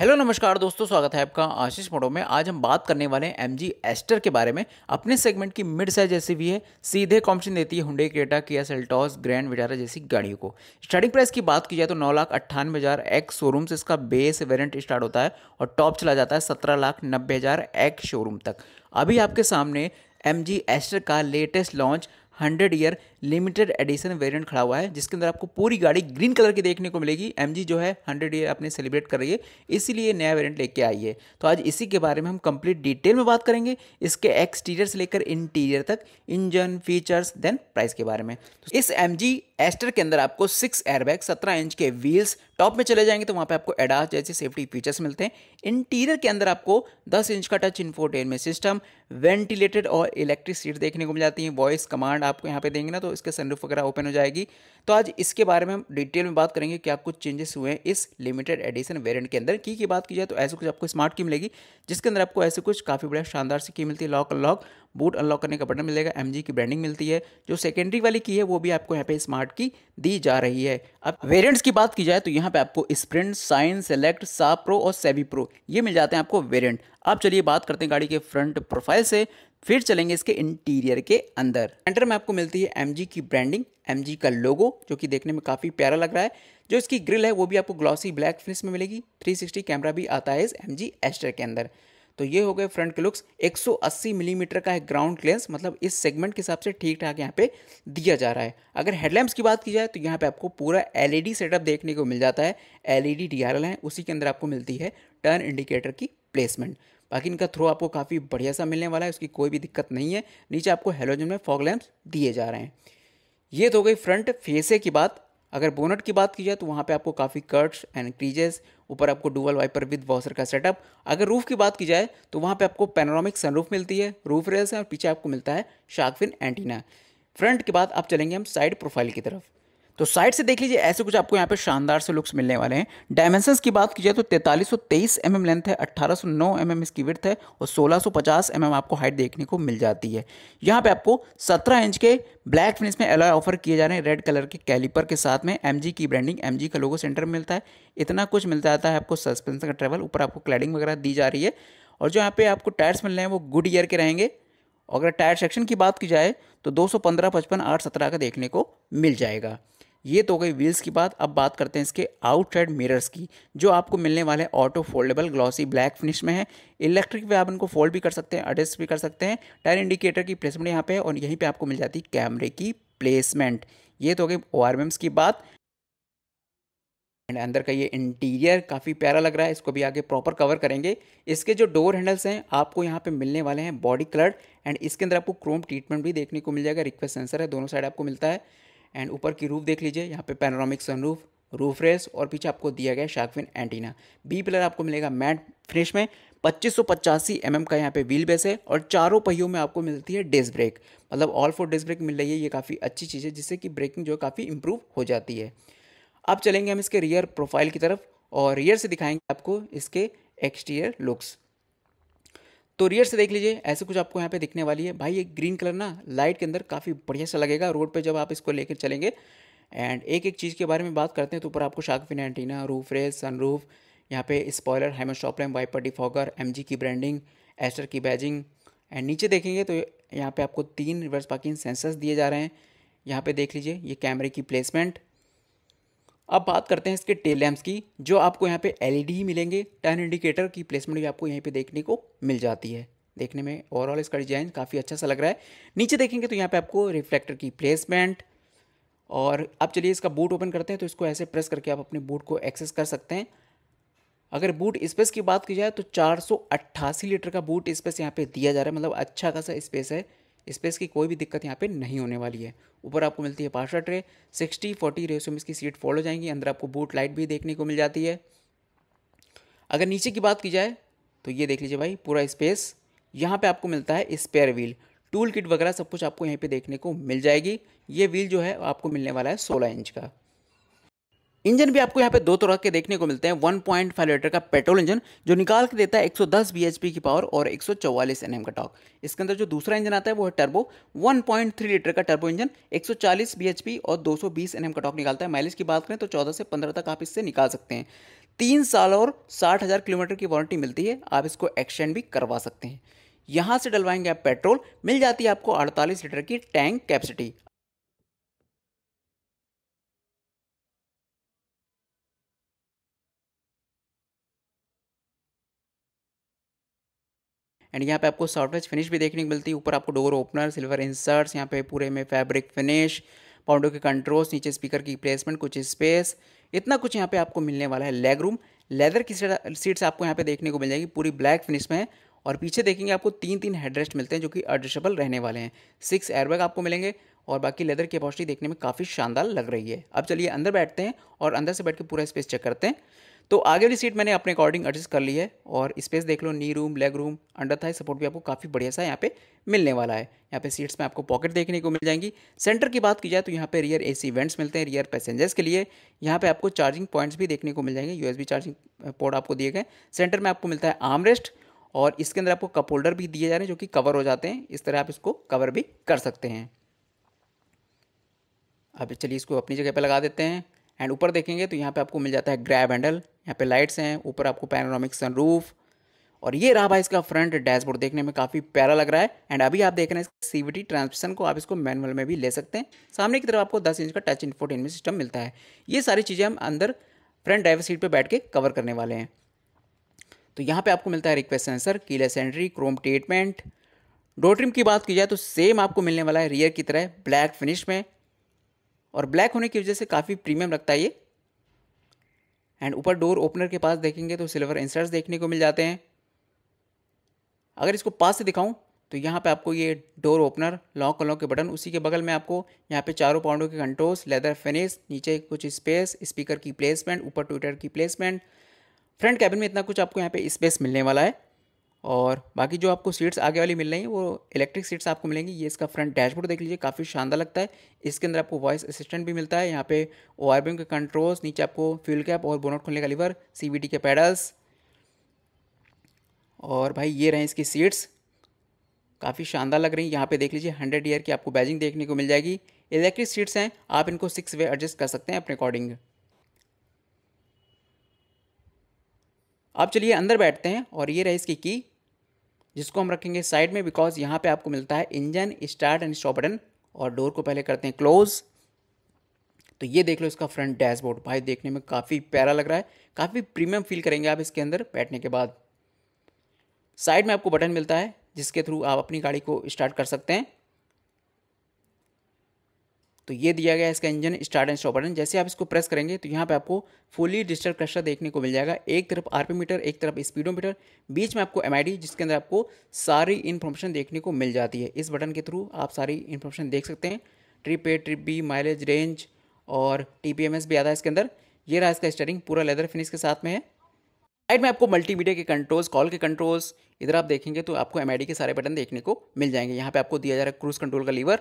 hello नमस्कार दोस्तों स्वागत है आपका आशीष मोड़ो में आज हम बात करने वाले हैं एम एस्टर के बारे में अपने सेगमेंट की मिड साइज जैसी भी है सीधे कॉम्पिटिशन देती है Hyundai Creta Kia Seltos Grand Vitara जैसी गाड़ियों को स्टार्टिंग प्राइस की बात की जाए तो नौ लाख अट्ठानवे हज़ार एक्स शोरूम से इसका बेस वेरियंट स्टार्ट होता है और टॉप चला जाता है सत्रह लाख नब्बे हज़ार एक्स शोरूम तक अभी आपके सामने एम एस्टर का latest launch hundred year limited edition variant खड़ा हुआ है जिसके अंदर आपको पूरी गाड़ी ग्रीन कलर की देखने को मिलेगी एम जो है हंड्रेड ईयर अपने सेलिब्रेट कर रही है इसीलिए नया वेरियंट लेके आई है तो आज इसी के बारे में हम कंप्लीट डिटेल में बात करेंगे इसके एक्सटीरियर से लेकर इंटीरियर तक इंजन फीचर्स देन प्राइस के बारे में तो इस एम एस्टर के अंदर आपको सिक्स एयरबैग सत्रह इंच के व्हील्स टॉप में चले जाएंगे तो वहाँ पे आपको एडास जैसे सेफ्टी फीचर्स मिलते हैं इंटीरियर के अंदर आपको 10 इंच का टच इन्फोटेनमेंट सिस्टम वेंटिलेटेड और इलेक्ट्रिक सीट देखने को मिल जाती है वॉइस कमांड आपको यहाँ पे देंगे ना तो इसके सनरूफ वगैरह ओपन हो जाएगी तो आज इसके बारे में हम डिटेल में बात करेंगे क्या कुछ चेंजेस हुए हैं इस लिमिटेड एडिशन वेरियंट के अंदर की की बात की जाए तो ऐसे कुछ आपको स्मार्ट की मिलेगी जिसके अंदर आपको ऐसे कुछ काफ़ी बड़ा शानदार सी की मिलती है लॉक अनलॉक बूट अनलॉक करने का बटन मिलेगा एम की ब्रांडिंग मिलती है जो सेकेंडरी वाली की है वो भी आपको यहाँ पे स्मार्ट की दी जा रही है अब वेरियंट्स की बात की जाए तो यहाँ पे आपको स्प्रिंट साइन सेलेक्ट सा प्रो और सेवी प्रो ये मिल जाते हैं आपको वेरियंट अब चलिए बात करते हैं गाड़ी के फ्रंट प्रोफाइल से फिर चलेंगे इसके इंटीरियर के अंदर सेंटर में आपको मिलती है एम की ब्रांडिंग एम का लोगो जो कि देखने में काफ़ी प्यारा लग रहा है जो इसकी ग्रिल है वो भी आपको ग्लॉसी ब्लैक फिनिश में मिलेगी 360 कैमरा भी आता है इस एम जी के अंदर तो ये हो गए फ्रंट के लुक्स 180 मिलीमीटर mm का है ग्राउंड लेंस मतलब इस सेगमेंट के हिसाब से ठीक ठाक यहाँ पे दिया जा रहा है अगर हेडलैम्प्स की बात की जाए तो यहाँ पे आपको पूरा एलईडी सेटअप e देखने को मिल जाता है एलईडी डीआरएल e है उसी के अंदर आपको मिलती है टर्न इंडिकेटर की प्लेसमेंट बाकी इनका थ्रो आपको काफ़ी बढ़िया सा मिलने वाला है उसकी कोई भी दिक्कत नहीं है नीचे आपको हेलोजन में फॉग लैम्प्स दिए जा रहे हैं ये तो हो गई फ्रंट फेसे की बात अगर बोनट की बात की जाए तो वहाँ पे आपको काफ़ी कर्ट्स एंड क्रीजेस ऊपर आपको डुअल वाइपर विद वॉसर का सेटअप अगर रूफ की बात की जाए तो वहाँ पे आपको पेनोरामिक सनरूफ मिलती है रूफ रेल्स है और पीछे आपको मिलता है शार्कफिन एंटीना फ्रंट के बाद आप चलेंगे हम साइड प्रोफाइल की तरफ तो साइड से देख लीजिए ऐसे कुछ आपको यहाँ पे शानदार से लुक्स मिलने वाले हैं डायमेंशंस की बात की जाए तो तैतालीस सौ तेईस एम एम लेंथ है अट्ठारह सौ नौ एम mm एम इसकी विर्थ है और सोलह सौ पचास एम mm एम आपको हाइट देखने को मिल जाती है यहाँ पे आपको सत्रह इंच के ब्लैक फिनिश में एलॉय ऑफर किए जा रहे हैं रेड कलर के कैलीपर के साथ में एम की ब्रांडिंग एम का लोगो सेंटर मिलता है इतना कुछ मिल जाता है आपको सस्पेंसन का ट्रेवल ऊपर आपको क्लैडिंग वगैरह दी जा रही है और जो यहाँ पे आपको टायर्स मिल रहे हैं वो गुड ईयर के रहेंगे अगर टायर सेक्शन की बात की जाए तो दो सौ पंद्रह पचपन आठ सत्रह का देखने को मिल जाएगा ये तो गई व्हील्स की बात अब बात करते हैं इसके आउटसाइड मिरर्स की जो आपको मिलने वाले auto foldable glossy black finish में है इलेक्ट्रिक वे आप इनको फोल्ड भी कर सकते हैं एडजस्ट भी कर सकते हैं टायर इंडिकेटर की प्लेसमेंट यहाँ पे है और यहीं पे आपको मिल जाती है कैमरे की प्लेसमेंट ये तो गई ओ की बात एंड अंदर का ये इंटीरियर काफ़ी प्यारा लग रहा है इसको भी आगे प्रॉपर कवर करेंगे इसके जो डोर हैंडल्स हैं आपको यहाँ पे मिलने वाले हैं बॉडी कलर्ड एंड इसके अंदर आपको क्रोम ट्रीटमेंट भी देखने को मिल जाएगा रिक्वेस्ट सेंसर है दोनों साइड आपको मिलता है एंड ऊपर की रूफ देख लीजिए यहाँ पे पैनोरामिक सनरूफ रूफ रेस और पीछे आपको दिया गया शार्कविन एंटीना बी पिलर आपको मिलेगा मैट फिनिश में पच्चीस सौ पचासी एम mm का यहाँ पे व्हील बेस है और चारों पहियों में आपको मिलती है डिस्क ब्रेक मतलब ऑल फोर डिस्क ब्रेक मिल रही है ये काफ़ी अच्छी चीज़ है जिससे कि ब्रेकिंग जो है काफ़ी इंप्रूव हो जाती है अब चलेंगे हम इसके रियर प्रोफाइल की तरफ और रियर से दिखाएंगे आपको इसके एक्सटीरियर लुक्स तो रियर से देख लीजिए ऐसे कुछ आपको यहाँ पे दिखने वाली है भाई ये ग्रीन कलर ना लाइट के अंदर काफ़ी बढ़िया सा लगेगा रोड पे जब आप इसको लेकर चलेंगे एंड एक एक चीज़ के बारे में बात करते हैं तो ऊपर आपको shark fin antenna roof rails sunroof यहाँ पे स्पॉयलर हेमर स्टॉपलैम वाइपर डिफॉगर एम की ब्रांडिंग एस्टर की बैजिंग एंड नीचे देखेंगे तो यहाँ पर आपको तीन रिवर्स पार्किंग सेंसर्स दिए जा रहे हैं यहाँ पर देख लीजिए ये कैमरे की प्लेसमेंट अब बात करते हैं इसके टेल लैम्प्स की जो आपको यहाँ पे एलईडी e ही मिलेंगे टर्न इंडिकेटर की प्लेसमेंट भी आपको यहीं पे देखने को मिल जाती है देखने में ओवरऑल इसका डिजाइन काफ़ी अच्छा सा लग रहा है नीचे देखेंगे तो यहाँ पे आपको रिफ्लेक्टर की प्लेसमेंट और अब चलिए इसका बूट ओपन करते हैं तो इसको ऐसे प्रेस करके आप अपने बूट को एक्सेस कर सकते हैं अगर बूट स्पेस की बात की जाए तो चार लीटर का बूट स्पेस यहाँ पर दिया जा रहा है मतलब अच्छा खासा स्पेस है स्पेस की कोई भी दिक्कत यहाँ पे नहीं होने वाली है ऊपर आपको मिलती है पास्टर ट्रे सिक्सटी फोर्टी रेसो में इसकी सीट फॉल हो जाएंगी अंदर आपको बूट लाइट भी देखने को मिल जाती है अगर नीचे की बात की जाए तो ये देख लीजिए भाई पूरा स्पेस यहाँ पर आपको मिलता है स्पेयर व्हील टूल किट वगैरह सब कुछ आपको यहीं पर देखने को मिल जाएगी ये व्हील जो है आपको मिलने वाला है सोलह इंच का इंजन भी आपको यहाँ पे दो तरह के देखने को मिलते हैं 1.5 लीटर का पेट्रोल इंजन जो निकाल के देता है 110 सौ की पावर और 144 सौ का टॉक इसके अंदर जो दूसरा इंजन आता है वो है टर्बो 1.3 लीटर का टर्बो इंजन 140 सौ और 220 सौ का टॉक निकालता है माइलेज की बात करें तो 14 से 15 तक आप इससे निकाल सकते हैं तीन साल और साठ किलोमीटर की वारंटी मिलती है आप इसको एक्सटेंड भी करवा सकते हैं यहाँ से डलवाएंगे आप पेट्रोल मिल जाती है आपको 48 लीटर की टैंक कैपेसिटी एंड यहाँ पे आपको सॉफ्ट टच फिनिश भी देखने को मिलती है ऊपर आपको डोर ओपनर सिल्वर इंसर्ट्स यहाँ पे पूरे में फैब्रिक फिनिश पाउंडो के कंट्रोल्स नीचे स्पीकर की प्लेसमेंट कुछ स्पेस इतना कुछ यहाँ पे आपको मिलने वाला है लेग रूम लेदर की सीट्स आपको यहाँ पे देखने को मिल जाएगी पूरी ब्लैक फिनिश में है और पीछे देखेंगे आपको तीन तीन हेडरेस्ट मिलते हैं जो कि एडजस्टेबल रहने वाले हैं सिक्स एयरबैग आपको मिलेंगे और बाकी लेदर की अपॉसिटी देखने में काफ़ी शानदार लग रही है अब चलिए अंदर बैठते हैं और अंदर से बैठ के पूरा स्पेस चेक करते हैं तो आगे वाली सीट मैंने अपने अकॉर्डिंग एडजस्ट कर ली है और स्पेस देख लो knee room leg room under thigh support भी आपको काफ़ी बढ़िया सा यहाँ पे मिलने वाला है यहाँ पे सीट्स में आपको पॉकेट देखने को मिल जाएंगी सेंटर की बात की जाए तो यहाँ पे रियर एसी इवेंट्स मिलते हैं रियर पैसेंजर्स के लिए यहाँ पे आपको चार्जिंग पॉइंट्स भी देखने को मिल जाएंगे यू चार्जिंग पोर्ट आपको दिए गए सेंटर में आपको मिलता है रेस्ट और इसके अंदर आपको कप होल्डर भी दिए जा रहे हैं जो कि कवर हो जाते हैं इस तरह आप इसको कवर भी कर सकते हैं अब चलिए इसको अपनी जगह पर लगा देते हैं एंड ऊपर देखेंगे तो यहाँ पे आपको मिल जाता है ग्रैब हैंडल यहाँ पे लाइट्स हैं ऊपर आपको पैनोरामिक सनरूफ और ये रहा भाई इसका फ्रंट डैशबोर्ड देखने में काफ़ी प्यारा लग रहा है एंड अभी आप देख रहे हैं सीवीटी ट्रांसमिशन को आप इसको मैनुअल में भी ले सकते हैं सामने की तरफ आपको 10 इंच का टच इन्फोटेनमेंट सिस्टम मिलता है ये सारी चीज़ें हम अंदर फ्रंट ड्राइवर सीट पर बैठ के कवर करने वाले हैं तो यहाँ पर आपको मिलता है request sensor keyless entry chrome treatment door trim की बात की जाए तो सेम आपको मिलने वाला है रियर की तरह ब्लैक फिनिश में और ब्लैक होने की वजह से काफ़ी प्रीमियम लगता है ये एंड ऊपर डोर ओपनर के पास देखेंगे तो सिल्वर इंसर्ट्स देखने को मिल जाते हैं अगर इसको पास से दिखाऊं तो यहाँ पे आपको ये डोर ओपनर लॉक लॉक के बटन उसी के बगल में आपको यहाँ पे चारों पाउंडों के कंट्रोल्स लेदर फिनिश नीचे कुछ स्पेस स्पीकर की प्लेसमेंट ऊपर ट्विटर की प्लेसमेंट फ्रंट कैबिन में इतना कुछ आपको यहाँ पे स्पेस मिलने वाला है और बाकी जो आपको सीट्स आगे वाली मिल रही हैं वो इलेक्ट्रिक सीट्स आपको मिलेंगी ये इसका फ्रंट डैशबोर्ड देख लीजिए काफ़ी शानदार लगता है इसके अंदर आपको वॉइस असिस्टेंट भी मिलता है यहाँ पे ओ के कंट्रोल्स नीचे आपको फ्यूल कैप और बोनट खोलने का लीवर सी के पैडल्स और भाई ये रहें इसकी सीट्स काफ़ी शानदार लग रही है यहाँ पर देख लीजिए हंड्रेड ईयर की आपको बैजिंग देखने को मिल जाएगी इलेक्ट्रिक सीट्स हैं आप इनको सिक्स वे एडजस्ट कर सकते हैं अपने अकॉर्डिंग आप चलिए अंदर बैठते हैं और ये रही इसकी की जिसको हम रखेंगे साइड में बिकॉज यहाँ पे आपको मिलता है engine start and stop button और डोर को पहले करते हैं क्लोज तो ये देख लो इसका फ्रंट डैशबोर्ड भाई देखने में काफ़ी प्यारा लग रहा है काफ़ी प्रीमियम फील करेंगे आप इसके अंदर बैठने के बाद साइड में आपको बटन मिलता है जिसके थ्रू आप अपनी गाड़ी को स्टार्ट कर सकते हैं तो ये दिया गया है इसका engine start and stop button जैसे आप इसको प्रेस करेंगे तो यहाँ पे आपको फुली डिजिटल क्रशर देखने को मिल जाएगा एक तरफ मीटर एक तरफ स्पीडोमीटर बीच में आपको एमआईडी जिसके अंदर आपको सारी इन्फॉर्मेशन देखने को मिल जाती है इस बटन के थ्रू आप सारी इन्फॉर्मेशन देख सकते हैं trip A trip B mileage range और टी भी आता है इसके अंदर ये रहा इसका स्टेयरिंग पूरा लेदर फिनिश के साथ में है साइड में आपको मल्टीमीडिया के कंट्रोल्स कॉल के कंट्रोल्स इधर आप देखेंगे तो आपको एम के सारे बटन देखने को मिल जाएंगे यहाँ पे आपको दिया जा रहा है क्रूज कंट्रोल का लीवर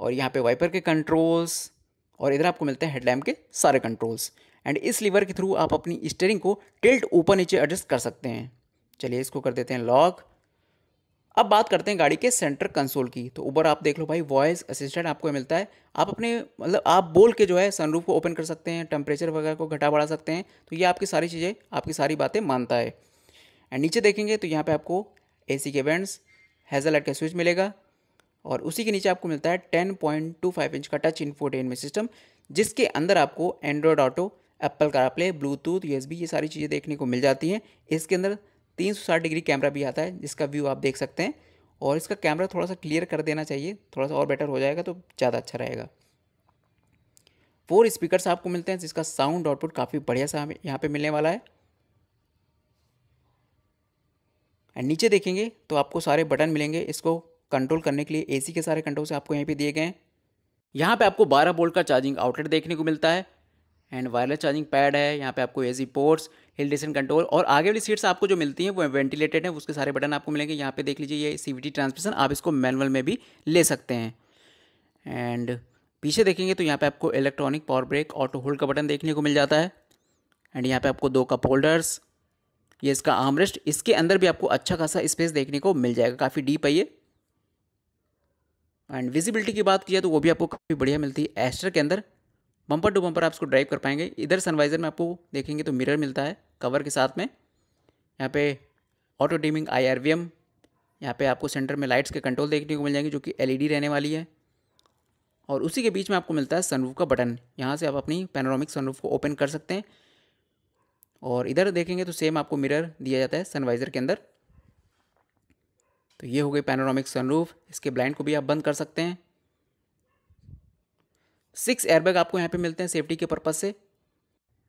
और यहाँ पे वाइपर के कंट्रोल्स और इधर आपको मिलते हैं हेडलैम्प के सारे कंट्रोल्स एंड इस लीवर के थ्रू आप अपनी स्टेयरिंग को टिल्ट ऊपर नीचे एडजस्ट कर सकते हैं चलिए इसको कर देते हैं लॉक अब बात करते हैं गाड़ी के सेंटर कंसोल की तो ऊपर आप देख लो भाई वॉइस असिस्टेंट आपको मिलता है आप अपने मतलब आप बोल के जो है सनरूफ को ओपन कर सकते हैं टेम्परेचर वगैरह को घटा बढ़ा सकते हैं तो ये आपकी सारी चीज़ें आपकी सारी बातें मानता है एंड नीचे देखेंगे तो यहाँ पे आपको एसी के वेंट्स हैज़ल लाइट का स्विच मिलेगा और उसी के नीचे आपको मिलता है ten point two five inch का टच इन्फोटेनमेंट सिस्टम जिसके अंदर आपको Android Auto Apple CarPlay Bluetooth USB ये सारी चीज़ें देखने को मिल जाती हैं इसके अंदर 360 डिग्री कैमरा भी आता है जिसका व्यू आप देख सकते हैं और इसका कैमरा थोड़ा सा क्लियर कर देना चाहिए थोड़ा सा और बेटर हो जाएगा तो ज़्यादा अच्छा रहेगा फोर स्पीकर्स आपको मिलते हैं जिसका साउंड आउटपुट काफ़ी बढ़िया सा हमें यहाँ पर मिलने वाला है एंड नीचे देखेंगे तो आपको सारे बटन मिलेंगे इसको कंट्रोल करने के लिए एसी के सारे कंट्रोल्स आपको यहीं पे दिए गए हैं यहाँ पे आपको 12 बोल्ट का चार्जिंग आउटलेट देखने को मिलता है एंड वायरलेस चार्जिंग पैड है यहाँ पे आपको सी पोर्ट्स हिल डिसन कंट्रोल और आगे वाली सीट्स आपको जो मिलती हैं वो वेंटिलेटेड है उसके सारे बटन आपको मिलेंगे यहाँ पे देख लीजिए ये सीवीटी ट्रांसमिशन आप इसको मैनुअल में भी ले सकते हैं एंड पीछे देखेंगे तो यहाँ पे आपको electronic power brake auto hold का बटन देखने को मिल जाता है एंड यहाँ पे आपको दो कप होल्डर्स ये इसका आर्मरेस्ट इसके अंदर भी आपको अच्छा खासा स्पेस देखने को मिल जाएगा काफ़ी डीप है ये एंड विजिबिलिटी की बात की जाए तो वो भी आपको काफ़ी बढ़िया मिलती है एस्टर के अंदर बम्पर टू बम्पर आप इसको ड्राइव कर पाएंगे इधर सनवाइज़र में आपको देखेंगे तो मिरर मिलता है कवर के साथ में यहाँ पे auto dimming I R V M यहाँ पर आपको सेंटर में लाइट्स के कंट्रोल देखने को मिल जाएंगे जो कि एल ई डी रहने वाली है और उसी के बीच में आपको मिलता है सनरूफ का बटन यहाँ से आप अपनी पैनोरामिक सनरूफ को ओपन कर सकते हैं और इधर देखेंगे तो सेम आपको मिरर दिया जाता है सनवाइज़र के अंदर तो ये हो गई पैनोरामिक सनरूफ इसके ब्लाइंड को भी आप बंद कर सकते हैं सिक्स एयरबैग आपको यहाँ पे मिलते हैं सेफ्टी के पर्पज़ से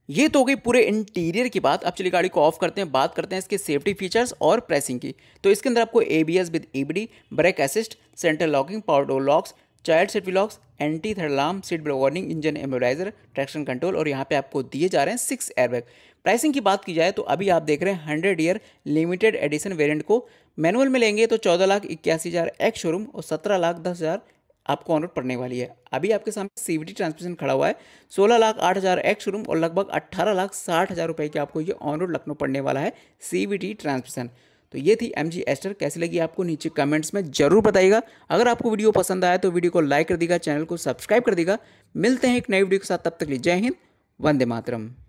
ये तो हो गई पूरे इंटीरियर की बात अब चलिए गाड़ी को ऑफ करते हैं बात करते हैं इसके सेफ्टी फीचर्स और प्रेसिंग की तो इसके अंदर आपको A B S with EBD B brake assist centre locking power door locks child seat locks anti theft seat belt warning engine immobilizer traction control और यहाँ पे आपको दिए जा रहे हैं सिक्स एयरबैग प्राइसिंग की बात की जाए तो अभी आप देख रहे हैं hundred year limited edition variant को मैनुअल में लेंगे तो चौदह लाख इक्यासी हज़ार एक्स शोरूम और सत्रह लाख दस हज़ार आपको ऑनरोड पड़ने वाली है अभी आपके सामने सी ट्रांसमिशन खड़ा हुआ है सोलह लाख आठ हज़ार एक्स शोरूम और लगभग अट्ठारह लाख साठ हज़ार रुपये की आपको ये ऑनरोड लखनऊ पड़ने वाला है सी ट्रांसमिशन तो ये थी एम जी एस्टर कैसी लगी आपको नीचे कमेंट्स में जरूर बताइएगा अगर आपको वीडियो पसंद आया तो वीडियो को लाइक कर देगा चैनल को सब्सक्राइब कर देगा मिलते हैं एक नई वीडियो के साथ तब तक लिए जय हिंद वंदे मातरम